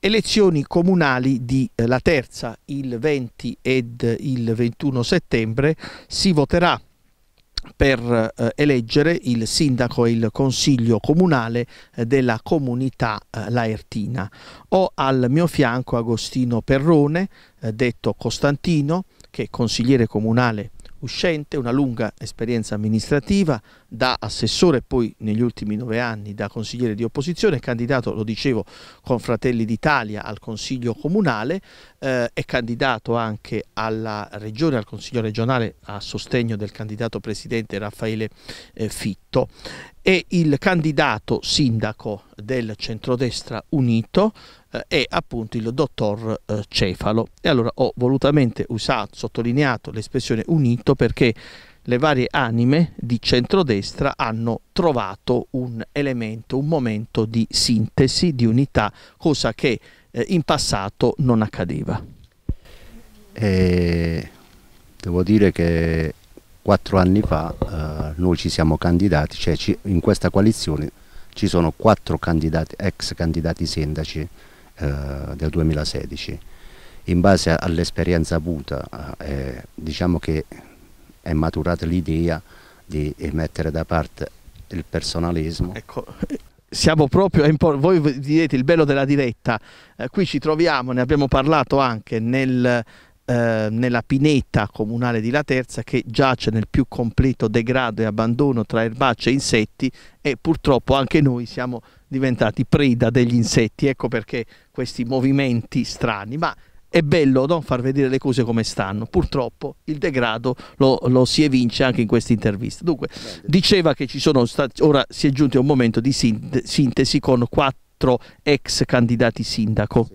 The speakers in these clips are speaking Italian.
elezioni comunali di eh, La Terza il 20 ed il 21 settembre si voterà per eh, eleggere il sindaco e il consiglio comunale eh, della comunità eh, laertina. Ho al mio fianco Agostino Perrone, eh, detto Costantino, che è consigliere comunale uscente, una lunga esperienza amministrativa, da assessore poi negli ultimi nove anni da consigliere di opposizione, candidato, lo dicevo, con Fratelli d'Italia al Consiglio Comunale, eh, è candidato anche alla Regione, al Consiglio regionale a sostegno del candidato presidente Raffaele eh, Fitto. È il candidato sindaco del centrodestra unito, eh, è appunto il dottor eh, Cefalo. E allora ho volutamente usato, sottolineato l'espressione unito perché le varie anime di centrodestra hanno trovato un elemento, un momento di sintesi, di unità, cosa che eh, in passato non accadeva. E devo dire che quattro anni fa eh, noi ci siamo candidati, cioè ci, in questa coalizione ci sono quattro candidati, ex candidati sindaci eh, del 2016. In base all'esperienza avuta eh, eh, diciamo che è maturata l'idea di mettere da parte il personalismo. Ecco, siamo proprio, voi direte il bello della diretta, eh, qui ci troviamo, ne abbiamo parlato anche nel eh, nella pineta comunale di La Terza che giace nel più completo degrado e abbandono tra erbacce e insetti e purtroppo anche noi siamo diventati preda degli insetti, ecco perché questi movimenti strani, ma è bello no? far vedere le cose come stanno. Purtroppo il degrado lo, lo si evince anche in questa intervista. Dunque, diceva che ci sono stati, ora si è giunti a un momento di sintesi con quattro ex candidati sindaco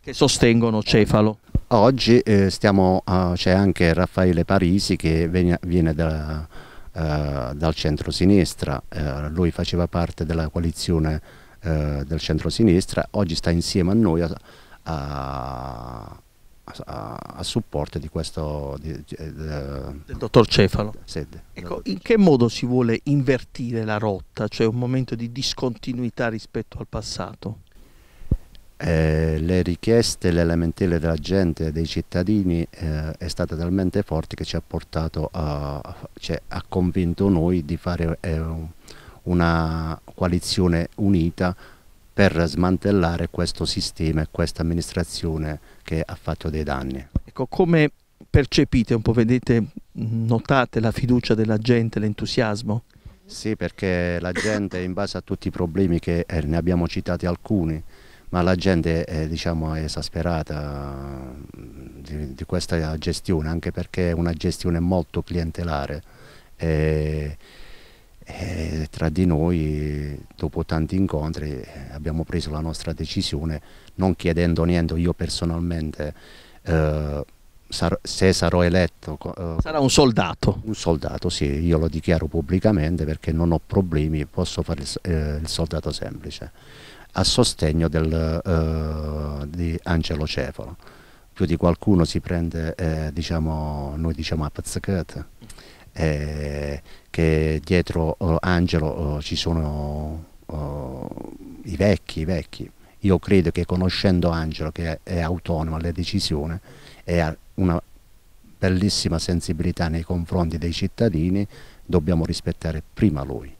che sostengono Cefalo. Oggi eh, c'è anche Raffaele Parisi che viene, viene da, eh, dal centro-sinistra, eh, lui faceva parte della coalizione eh, del centro-sinistra, oggi sta insieme a noi a, a, a, a supporto di questo... Di, di, eh, di, del dottor Cefalo. Sede, ecco, in che modo si vuole invertire la rotta, cioè un momento di discontinuità rispetto al passato? eh, le richieste, le lamentele della gente, dei cittadini eh, è stata talmente forte che ci ha portato a, cioè, ha convinto noi di fare eh, una coalizione unita per smantellare questo sistema e questa amministrazione che ha fatto dei danni. Ecco, come percepite un po', vedete, notate la fiducia della gente, l'entusiasmo? Sì, perché la gente in base a tutti i problemi che eh, ne abbiamo citati alcuni, ma la gente è diciamo, esasperata mm, di, di, questa gestione, anche perché è una gestione molto clientelare. E, e tra di noi, dopo tanti incontri, abbiamo preso la nostra decisione, non chiedendo niente io personalmente. Eh, se sarò eletto... Eh, Sarà un soldato. Un soldato, sì, io lo dichiaro pubblicamente perché non ho problemi, posso fare il eh, soldato semplice a sostegno del, eh, di Angelo Cefalo. Più di qualcuno si prende, eh, diciamo, noi diciamo a pazzacate, eh, che dietro eh, Angelo eh, ci sono eh, i vecchi, i vecchi. Io credo che conoscendo Angelo, che è autonomo alle decisioni e ha una bellissima sensibilità nei confronti dei cittadini, dobbiamo rispettare prima lui.